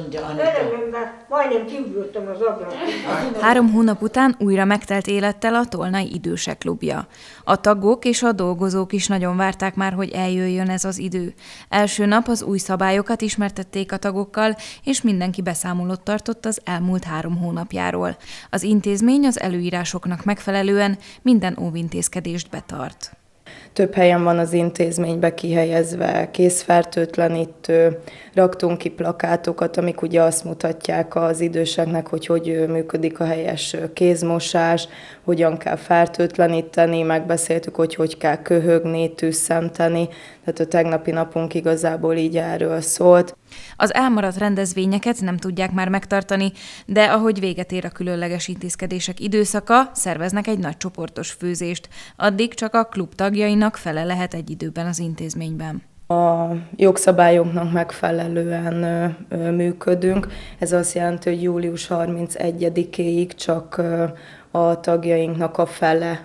mondja Anita. Örömömben majdnem kiugrottam az ablakon. Három hónap után újra megtelt élettel a Tolnai Idősek Klubja. A tagok és a dolgozók is nagyon várták már, hogy eljöjjön ez az idő. Első nap az új szabályokat ismertették a tagokkal, és mindenki beszámolót tartott az elmúlt három hónapjáról. Az intézmény az előírásoknak megfelelően minden óvintézkedést betart. Több helyen van az intézménybe kihelyezve készfertőtlenítő, raktunk ki plakátokat, amik ugye azt mutatják az időseknek, hogy hogy működik a helyes kézmosás, hogyan kell fertőtleníteni, megbeszéltük, hogy hogy kell köhögni, tűzszenteni, tehát a tegnapi napunk igazából így erről szólt. Az elmaradt rendezvényeket nem tudják már megtartani, de ahogy véget ér a különleges intézkedések időszaka, szerveznek egy nagy csoportos főzést. Addig csak a klub tagjainak fele lehet egy időben az intézményben. A jogszabályoknak megfelelően működünk. Ez azt jelenti, hogy július 31-éig csak a tagjainknak a fele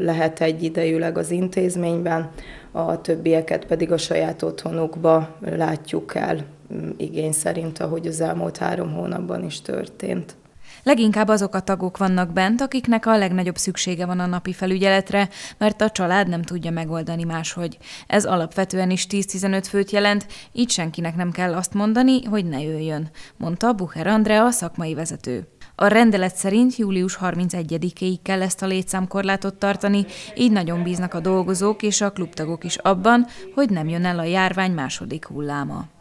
lehet egy idejűleg az intézményben, a többieket pedig a saját otthonukba látjuk el igény szerint, ahogy az elmúlt három hónapban is történt. Leginkább azok a tagok vannak bent, akiknek a legnagyobb szüksége van a napi felügyeletre, mert a család nem tudja megoldani máshogy. Ez alapvetően is 10-15 főt jelent, így senkinek nem kell azt mondani, hogy ne jöjjön, mondta Bucher Andrea, a szakmai vezető. A rendelet szerint július 31-éig kell ezt a létszámkorlátot tartani, így nagyon bíznak a dolgozók és a klubtagok is abban, hogy nem jön el a járvány második hulláma.